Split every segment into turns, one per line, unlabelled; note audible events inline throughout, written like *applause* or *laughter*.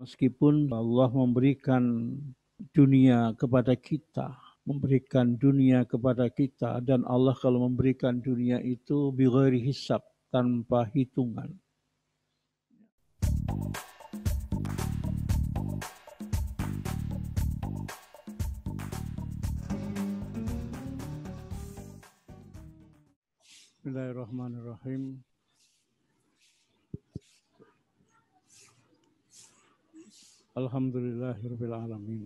Meskipun Allah memberikan dunia kepada kita, memberikan dunia kepada kita dan Allah kalau memberikan dunia itu bi hisap tanpa hitungan. Bismillahirrahmanirrahim. Alhamdulillahirabbil alamin.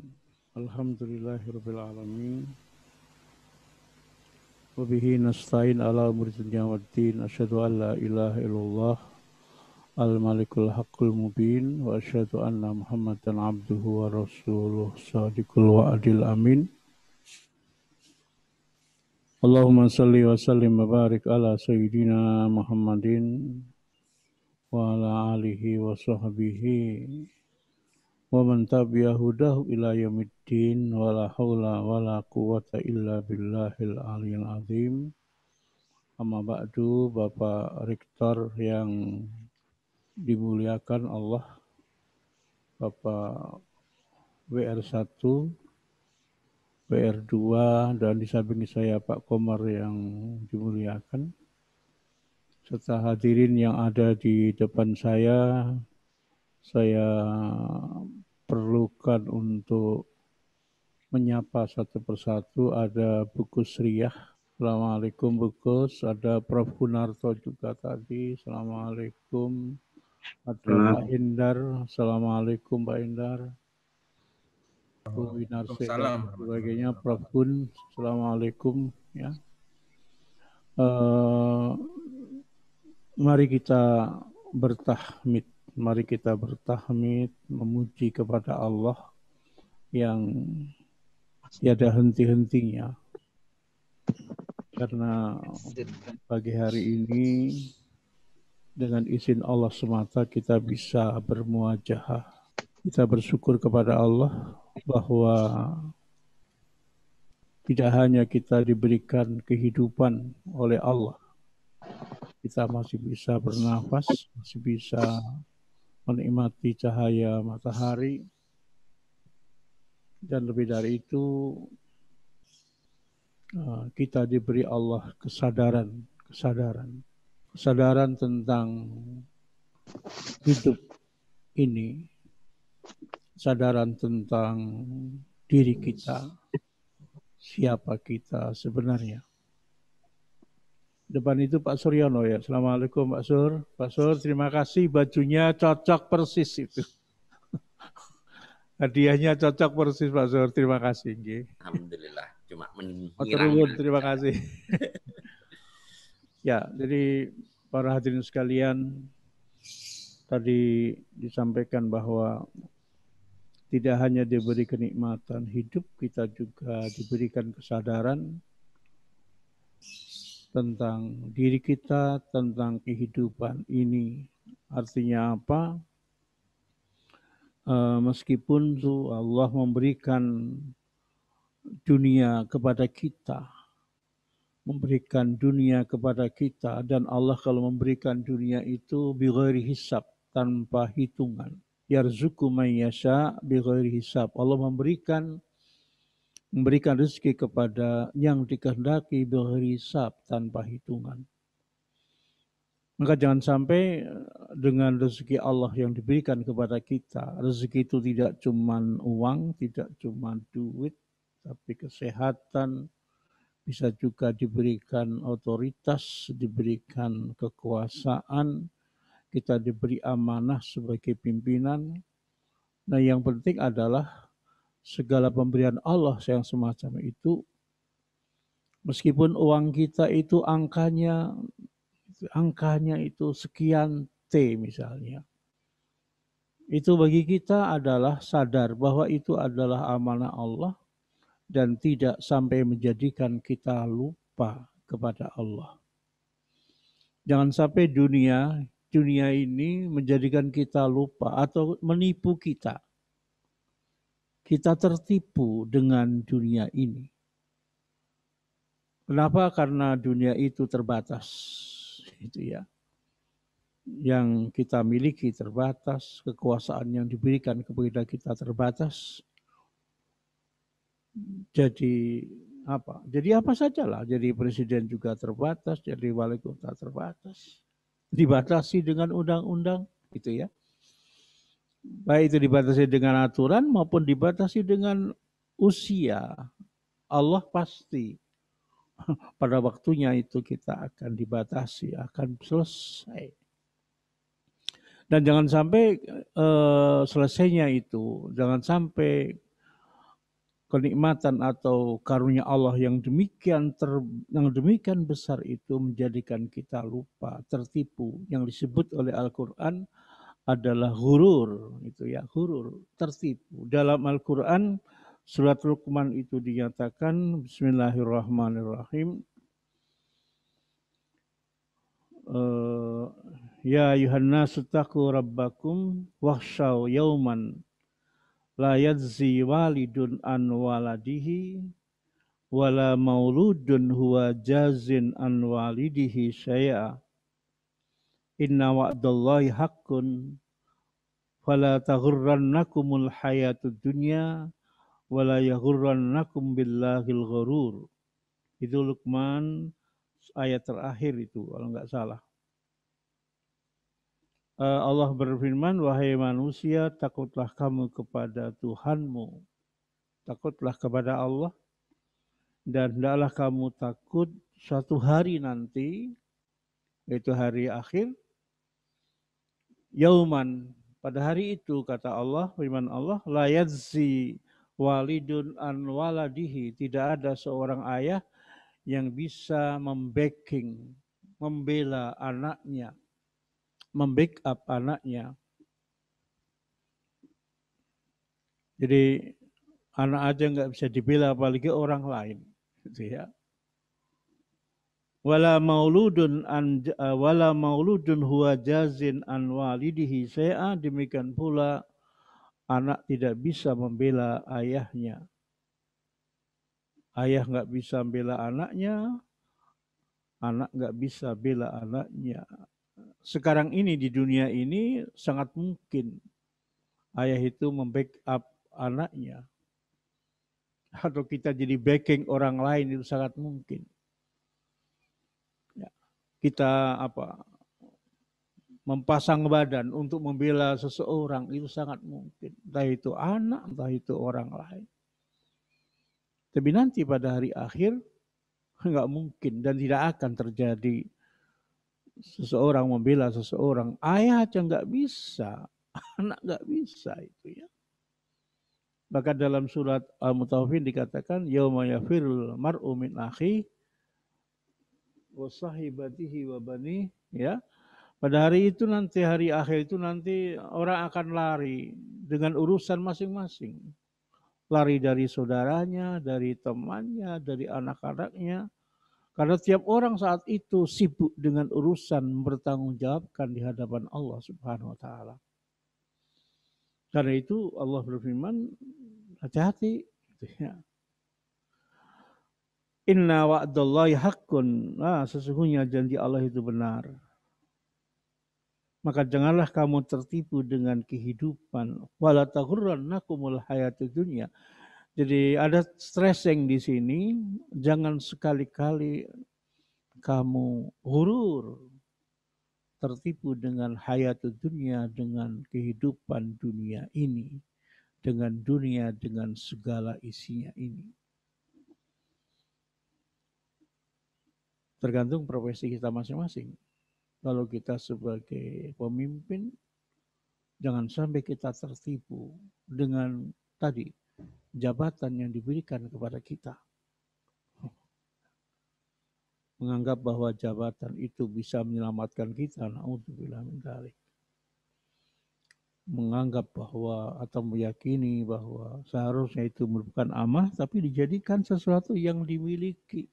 Alhamdulillahirabbil alamin. Wabihi nasta'in ala umuri dunya waddin. Asyhadu an la ilaha illallah al-malikul haqqul mubin wa asyhadu anna muhammadan abduhu wa rasuluh sadiqul wa adil amin. Allahumma salli wa sallim wa barik ala sayyidina Muhammadin wa ala alihi wa sahbihi wa man tabi'a hudahu ila yaumiddin wala haula wala quwata illa billahil aliyil azim amma ba'du Bapak Rektor yang dimuliakan Allah Bapak WR1 PR2 dan di samping saya Pak Komar yang dimuliakan serta hadirin yang ada di depan saya saya diperlukan untuk menyapa satu persatu ada buku Sriyah. Assalamualaikum Bukus, ada Prof. Gunarto juga tadi. Assalamualaikum. Ada Pak Indar. Assalamualaikum Pak Indar. Bu Winarsi dan sebagainya. Prof. Gun, Assalamualaikum. Ya. Uh, mari kita bertahmid Mari kita bertahmid, memuji kepada Allah yang tiada henti-hentinya. Karena pagi hari ini dengan izin Allah semata kita bisa bermuajah, Kita bersyukur kepada Allah bahwa tidak hanya kita diberikan kehidupan oleh Allah, kita masih bisa bernafas, masih bisa menikmati cahaya matahari dan lebih dari itu uh, kita diberi Allah kesadaran, kesadaran, kesadaran tentang hidup ini, kesadaran tentang diri kita, siapa kita sebenarnya depan itu Pak Suryono ya. Assalamualaikum Pak Sur. Pak Sur, terima kasih bajunya cocok persis itu. *laughs* Hadiahnya cocok persis Pak Sur. Terima kasih. Alhamdulillah. Cuma menghirangkan. Oh, terima kasih. *laughs* ya, jadi para hadirin sekalian, tadi disampaikan bahwa tidak hanya diberi kenikmatan hidup, kita juga diberikan kesadaran tentang diri kita, tentang kehidupan ini. Artinya apa? E, meskipun Allah memberikan dunia kepada kita, memberikan dunia kepada kita dan Allah kalau memberikan dunia itu bighairi hisab tanpa hitungan yarzuku may yasha bighairi hisab Allah memberikan memberikan rezeki kepada yang dikehendaki berhisap tanpa hitungan. Maka jangan sampai eh, dengan rezeki Allah yang diberikan kepada kita, rezeki itu tidak cuma uang, tidak cuma duit, tapi kesehatan, bisa juga diberikan otoritas, diberikan kekuasaan, kita diberi amanah sebagai pimpinan. Nah yang penting adalah segala pemberian Allah yang semacam itu meskipun uang kita itu angkanya angkanya itu sekian T misalnya itu bagi kita adalah sadar bahwa itu adalah amanah Allah dan tidak sampai menjadikan kita lupa kepada Allah. Jangan sampai dunia dunia ini menjadikan kita lupa atau menipu kita kita tertipu dengan dunia ini. Kenapa? Karena dunia itu terbatas, *laughs* itu ya. Yang kita miliki terbatas, kekuasaan yang diberikan kepada kita terbatas. Jadi apa? Jadi apa sajalah. Jadi presiden juga terbatas, jadi wali kota terbatas. Dibatasi dengan undang-undang, gitu ya baik itu dibatasi dengan aturan maupun dibatasi dengan usia. Allah pasti *laughs* pada waktunya itu kita akan dibatasi, akan selesai. Dan jangan sampai uh, selesainya itu, jangan sampai kenikmatan atau karunia Allah yang demikian ter, yang demikian besar itu menjadikan kita lupa, tertipu yang disebut oleh Al-Qur'an adalah hurur itu ya hurur tertipu dalam Al-Qur'an surat Luqman itu dinyatakan bismillahirrahmanirrahim uh, ya Yuhanna sutaku rabbakum wahsyau yauman la yadzi walidun an waladihi wala mauludun huwa jazin an walidihi syai'a Inna wa'dallahi haqqun fala taghurrannakumul hayatud dunya wala yaghurrannakum billahil gharur. Itu Luqman ayat terakhir itu kalau nggak salah. Eh, Allah berfirman, wahai manusia, takutlah kamu kepada Tuhanmu. Takutlah kepada Allah. Dan hendaklah kamu takut suatu hari nanti, yaitu hari akhir, Yauman. Pada hari itu kata Allah, firman Allah, la walidun an waladihi. Tidak ada seorang ayah yang bisa membacking, membela anaknya, membackup anaknya. Jadi anak aja nggak bisa dibela apalagi orang lain, gitu ya wala mauludun an eh, wala mauludun huwa jazin an walidihi saya demikian pula anak tidak bisa membela ayahnya ayah nggak bisa membela anaknya anak nggak bisa bela anaknya sekarang ini di dunia ini sangat mungkin ayah itu membackup anaknya atau kita jadi backing orang lain itu sangat mungkin kita apa mempasang badan untuk membela seseorang itu sangat mungkin. Entah itu anak, entah itu orang lain. Tapi nanti pada hari akhir nggak mungkin dan tidak akan terjadi seseorang membela seseorang. Ayah aja nggak bisa, *laughs* anak nggak bisa itu ya. Bahkan dalam surat Al-Mutawafin dikatakan, Yawma yafirul mar'u akhi wasahibatihi wa ya pada hari itu nanti hari akhir itu nanti orang akan lari dengan urusan masing-masing lari dari saudaranya dari temannya dari anak-anaknya karena tiap orang saat itu sibuk dengan urusan bertanggung bertanggungjawabkan di hadapan Allah Subhanahu wa taala karena itu Allah berfirman hati-hati gitu ya. Inna wa'dallahi haqqun. Nah, sesungguhnya janji Allah itu benar. Maka janganlah kamu tertipu dengan kehidupan. Wala taghurrannakumul hayatid dunya. Jadi ada stressing di sini, jangan sekali-kali kamu hurur tertipu dengan hayat dunia, dengan kehidupan dunia ini, dengan dunia, dengan segala isinya ini. tergantung profesi kita masing-masing. Kalau kita sebagai pemimpin, jangan sampai kita tertipu dengan tadi jabatan yang diberikan kepada kita. Menganggap bahwa jabatan itu bisa menyelamatkan kita, na'udzubillah min dalik menganggap bahwa atau meyakini bahwa seharusnya itu merupakan amah tapi dijadikan sesuatu yang dimiliki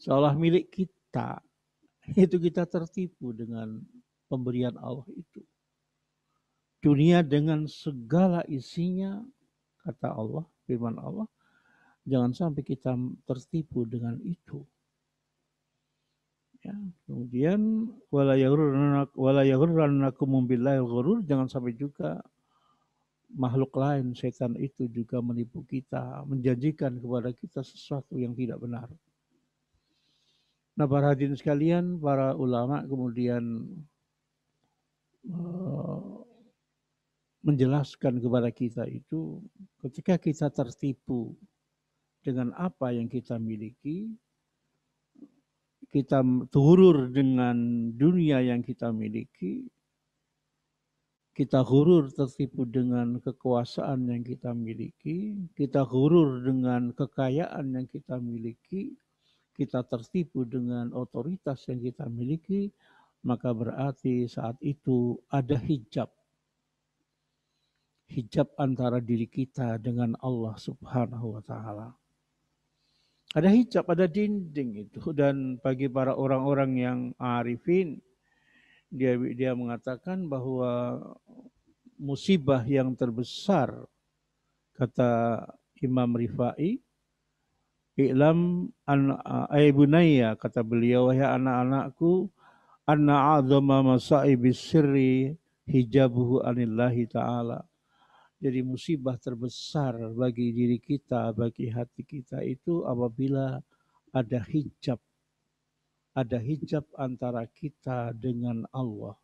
seolah milik kita, *laughs* itu kita tertipu dengan pemberian Allah itu. Dunia dengan segala isinya, kata Allah, firman Allah, jangan sampai kita tertipu dengan itu. Ya, kemudian wala yaghurrannakum billahi ghurur jangan sampai juga makhluk lain setan itu juga menipu kita, menjanjikan kepada kita sesuatu yang tidak benar. Nah para hadirin sekalian, para ulama kemudian eh, menjelaskan kepada kita itu ketika kita tertipu dengan apa yang kita miliki, kita turur dengan dunia yang kita miliki, kita hurur tertipu dengan kekuasaan yang kita miliki, kita hurur dengan kekayaan yang kita miliki, kita tertipu dengan otoritas yang kita miliki, maka berarti saat itu ada hijab. Hijab antara diri kita dengan Allah Subhanahu wa Ta'ala. Ada hijab, ada dinding itu, dan bagi para orang-orang yang arifin, dia, dia mengatakan bahwa musibah yang terbesar, kata Imam Rifai, I'lam an bunayya kata beliau wahai anak-anakku anna azama masaibi sirri hijabuhu anillahi ta'ala. Jadi musibah terbesar bagi diri kita, bagi hati kita itu apabila ada hijab. Ada hijab antara kita dengan Allah.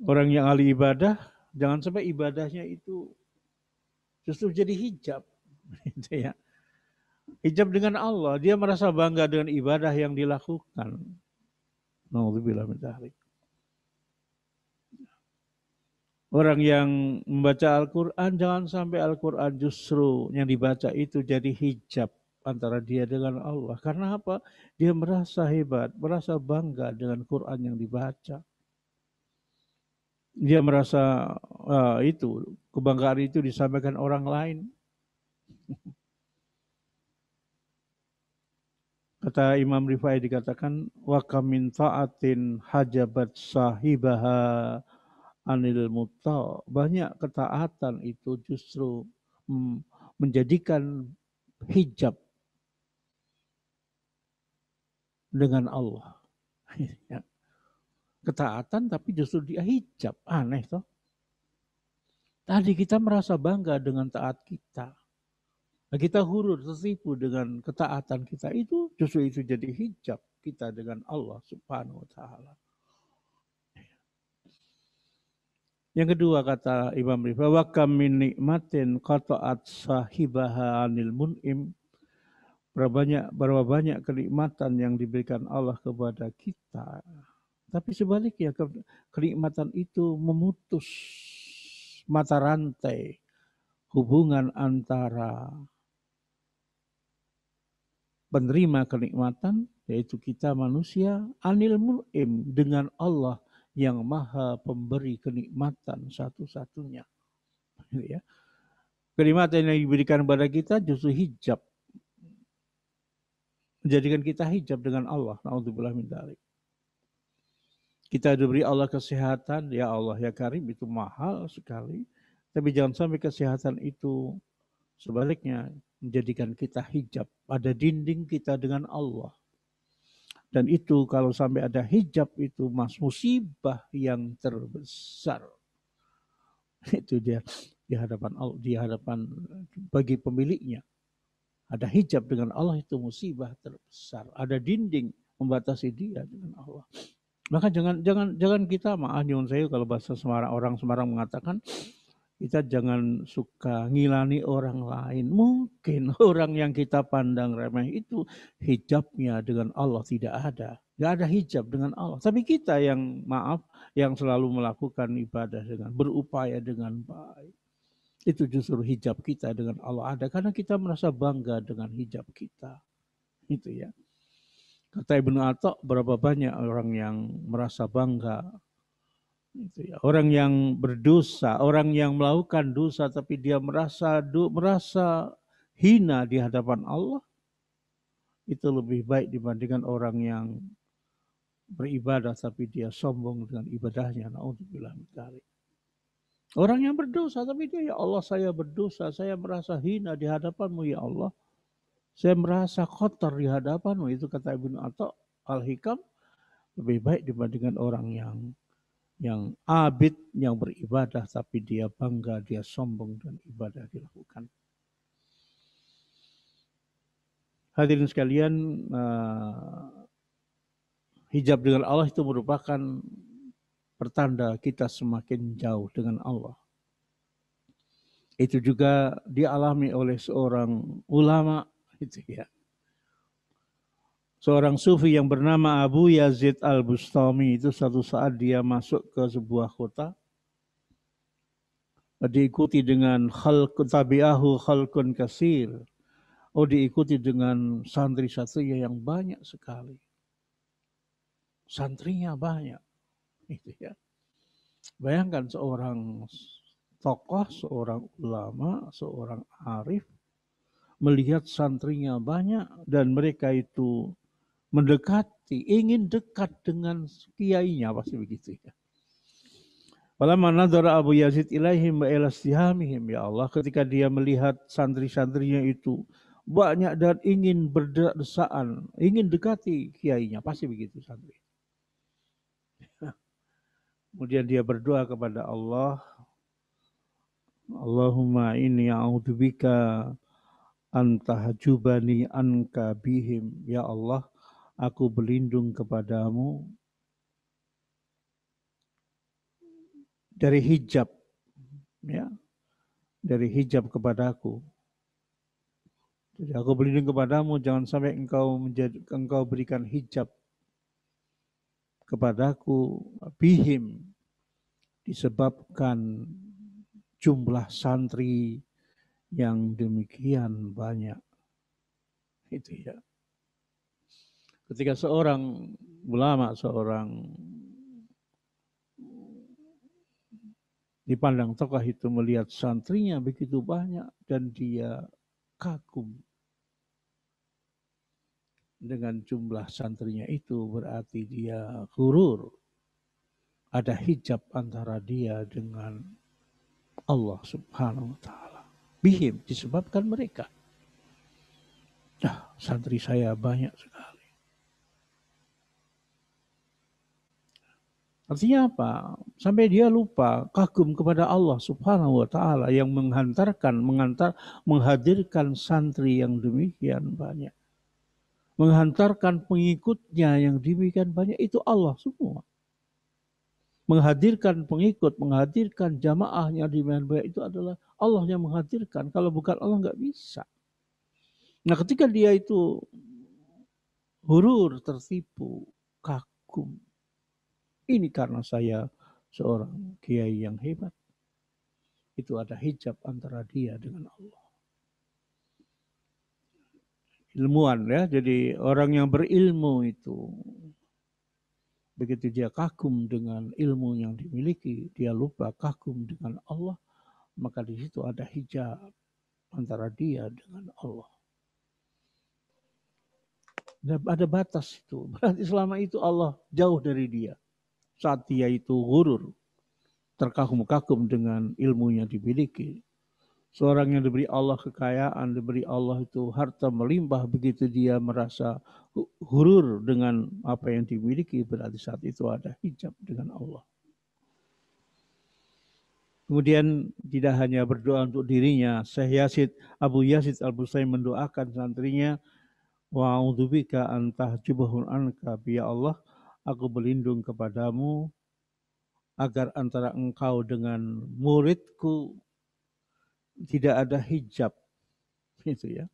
Orang yang ahli ibadah Jangan sampai ibadahnya itu justru jadi hijab. *laughs* Gitu ya. Hijab dengan Allah, dia merasa bangga dengan ibadah yang dilakukan. Orang yang membaca Al-Quran, jangan sampai Al-Quran justru yang dibaca itu jadi hijab antara dia dengan Allah. Karena apa? Dia merasa hebat, merasa bangga dengan Quran yang dibaca dia merasa uh, itu kebanggaan itu disampaikan orang lain. *laughs* Kata Imam Rifai dikatakan wa kamin taatin hajabat sahibaha anil muta. Banyak ketaatan itu justru mm, menjadikan hijab dengan Allah. *laughs* Ya ketaatan tapi justru dia hijab. Aneh toh. Tadi kita merasa bangga dengan taat kita. Nah, kita hurur tertipu dengan ketaatan kita itu justru itu jadi hijab kita dengan Allah subhanahu wa ta'ala. Yang kedua kata Imam Rifa, wa kam nikmatin qata'at sahibaha anil mun'im. Berapa banyak, berapa banyak kenikmatan yang diberikan Allah kepada kita tapi sebaliknya kenikmatan itu memutus mata rantai hubungan antara penerima kenikmatan yaitu kita manusia anil mulim dengan Allah yang maha pemberi kenikmatan satu-satunya. *laughs* Gitu ya. Kenikmatan yang diberikan kepada kita justru hijab. Menjadikan kita hijab dengan Allah. Na'udzubillah min dalik. Kita diberi Allah kesehatan, ya Allah ya Karim itu mahal sekali. Tapi jangan sampai kesehatan itu sebaliknya menjadikan kita hijab pada dinding kita dengan Allah. Dan itu kalau sampai ada hijab itu mas musibah yang terbesar. *laughs* Itu dia di hadapan Allah, di hadapan bagi pemiliknya. Ada hijab dengan Allah itu musibah terbesar. Ada dinding membatasi dia dengan Allah. Maka jangan jangan jangan kita maaf nyun saya kalau bahasa Semarang orang Semarang mengatakan kita jangan suka ngilani orang lain. Mungkin *laughs* orang yang kita pandang remeh itu hijabnya dengan Allah tidak ada. Gak ada hijab dengan Allah. Tapi kita yang maaf, yang selalu melakukan ibadah dengan berupaya dengan baik. Itu justru hijab kita dengan Allah ada. Karena kita merasa bangga dengan hijab kita. Itu ya. Kata Ibnu Atok, berapa banyak orang yang merasa bangga. Gitu ya. Orang yang berdosa, orang yang melakukan dosa tapi dia merasa du, merasa hina di hadapan Allah, itu lebih baik dibandingkan orang yang beribadah tapi dia sombong dengan ibadahnya. Nauzubillah Orang yang berdosa tapi dia ya Allah saya berdosa, saya merasa hina di hadapanmu ya Allah. Saya merasa kotor di hadapanmu, itu kata Ibnu Atta Al-Hikam, lebih baik dibandingkan orang yang yang abid, yang beribadah, tapi dia bangga, dia sombong, dan ibadah dilakukan. Hadirin sekalian, uh, hijab dengan Allah itu merupakan pertanda kita semakin jauh dengan Allah. Itu juga dialami oleh seorang ulama *laughs* Gitu ya. Seorang sufi yang bernama Abu Yazid Al-Bustami itu satu saat dia masuk ke sebuah kota diikuti dengan khalq tabi'ahu khalqun kasir. Oh diikuti dengan santri satria yang banyak sekali. Santrinya banyak. Gitu ya. Bayangkan seorang tokoh, seorang ulama, seorang arif melihat santrinya banyak dan mereka itu mendekati, ingin dekat dengan kiainya pasti begitu ya. Falamma nadara Abu Yazid ilaihim wa ila sihamihim ya Allah ketika dia melihat santri-santrinya itu banyak dan ingin berdesaan, ingin dekati kiainya, pasti begitu santri. *laughs* Kemudian dia berdoa kepada Allah, Allahumma inni a'udzubika antahjubani anka bihim. Ya Allah, aku berlindung kepadamu dari hijab. Ya, dari hijab kepadaku. Jadi aku berlindung kepadamu, jangan sampai engkau menjadi, engkau berikan hijab kepadaku bihim disebabkan jumlah santri yang demikian banyak. Itu ya. Ketika seorang ulama, seorang dipandang tokoh itu melihat santrinya begitu banyak dan dia kagum dengan jumlah santrinya itu berarti dia gurur. Ada hijab antara dia dengan Allah subhanahu wa ta'ala bihim disebabkan mereka. Nah, santri saya banyak sekali. Artinya apa? Sampai dia lupa kagum kepada Allah Subhanahu wa taala yang menghantarkan, mengantar menghadirkan santri yang demikian banyak. Menghantarkan pengikutnya yang demikian banyak itu Allah semua menghadirkan pengikut, menghadirkan jamaahnya di Manbaya itu adalah Allah yang menghadirkan. Kalau bukan Allah nggak bisa. Nah ketika dia itu hurur, tertipu, kagum. Ini karena saya seorang kiai yang hebat. Itu ada hijab antara dia dengan Allah ilmuwan ya. Jadi orang yang berilmu itu Begitu dia kagum dengan ilmu yang dimiliki, dia lupa kagum dengan Allah, maka di situ ada hijab antara dia dengan Allah. ada batas itu. Berarti selama itu Allah jauh dari dia. Saat dia itu gurur, terkagum-kagum dengan ilmu yang dimiliki, Seorang yang diberi Allah kekayaan, diberi Allah itu harta melimpah begitu dia merasa hurur dengan apa yang dimiliki berarti saat itu ada hijab dengan Allah. Kemudian tidak hanya berdoa untuk dirinya, Syekh Yasid Abu Yasid Al Busai mendoakan santrinya, wa antah antah anka biya Allah, aku berlindung kepadamu agar antara engkau dengan muridku tidak ada hijab. *laughs* itu ya.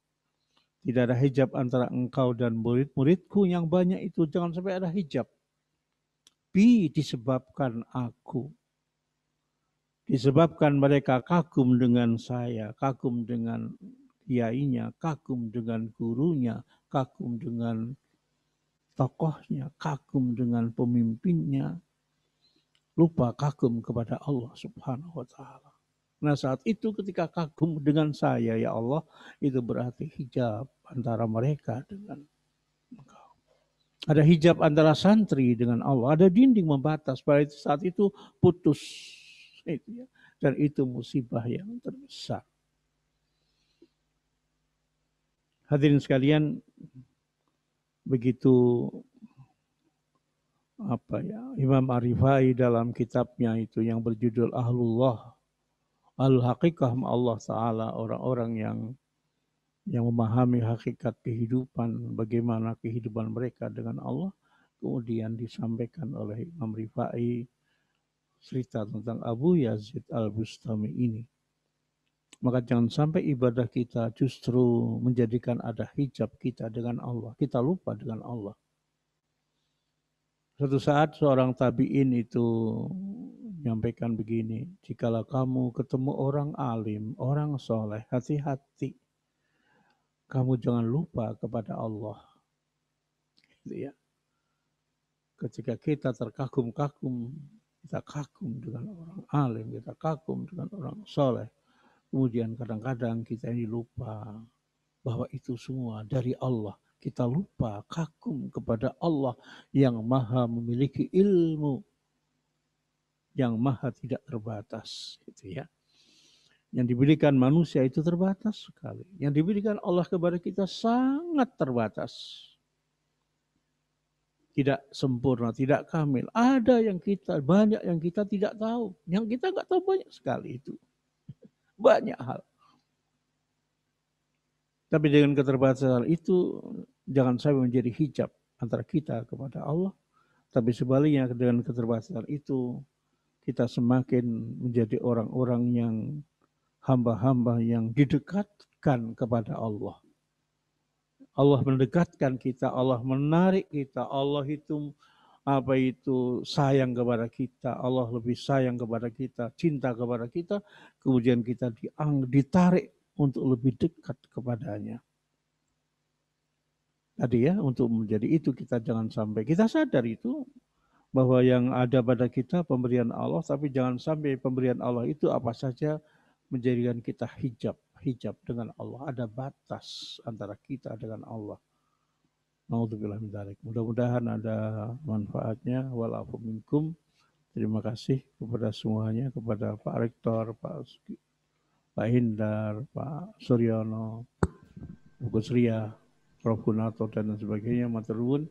Tidak ada hijab antara engkau dan murid-muridku yang banyak itu. Jangan sampai ada hijab. Bi disebabkan aku. Disebabkan mereka kagum dengan saya, kagum dengan kiainya, kagum dengan gurunya, kagum dengan tokohnya, kagum dengan pemimpinnya, lupa kagum kepada Allah Subhanahu wa taala. Nah saat itu ketika kagum dengan saya ya Allah, itu berarti hijab antara mereka dengan engkau. Ada hijab antara santri dengan Allah, ada dinding membatas. Pada saat itu putus. Ya. Dan itu musibah yang terbesar. Hadirin sekalian, begitu apa ya Imam Arifai dalam kitabnya itu yang berjudul Ahlullah al hakikah Allah Ta'ala orang-orang yang yang memahami hakikat kehidupan, bagaimana kehidupan mereka dengan Allah, kemudian disampaikan oleh Imam Rifai cerita tentang Abu Yazid al-Bustami ini. Maka jangan sampai ibadah kita justru menjadikan ada hijab kita dengan Allah. Kita lupa dengan Allah. Suatu saat seorang tabi'in itu menyampaikan begini, jikalau kamu ketemu orang alim, orang soleh, hati-hati. Kamu jangan lupa kepada Allah. Gitu ya. Ketika kita terkagum-kagum, kita kagum dengan orang alim, kita kagum dengan orang soleh. Kemudian kadang-kadang kita ini lupa bahwa itu semua dari Allah. Kita lupa kagum kepada Allah yang maha memiliki ilmu yang maha tidak terbatas gitu ya yang diberikan manusia itu terbatas sekali yang diberikan Allah kepada kita sangat terbatas tidak sempurna, tidak kamil. Ada yang kita banyak yang kita tidak tahu, yang kita nggak tahu banyak sekali itu, *laughs* banyak hal. Tapi dengan keterbatasan itu jangan sampai menjadi hijab antara kita kepada Allah. Tapi sebaliknya dengan keterbatasan itu kita semakin menjadi orang-orang yang hamba-hamba yang didekatkan kepada Allah. Allah mendekatkan kita, Allah menarik kita, Allah itu apa itu sayang kepada kita, Allah lebih sayang kepada kita, cinta kepada kita, kemudian kita diang, ditarik untuk lebih dekat kepadanya. Tadi ya, untuk menjadi itu kita jangan sampai kita sadar itu bahwa yang ada pada kita pemberian Allah, tapi jangan sampai pemberian Allah itu apa saja menjadikan kita hijab, hijab dengan Allah. Ada batas antara kita dengan Allah. Mudah-mudahan ada manfaatnya. walaupun minkum. Terima kasih kepada semuanya, kepada Pak Rektor, Pak, Pak Hindar, Pak Suryono, Bukusria, Prof. Gunato, dan sebagainya, Materun.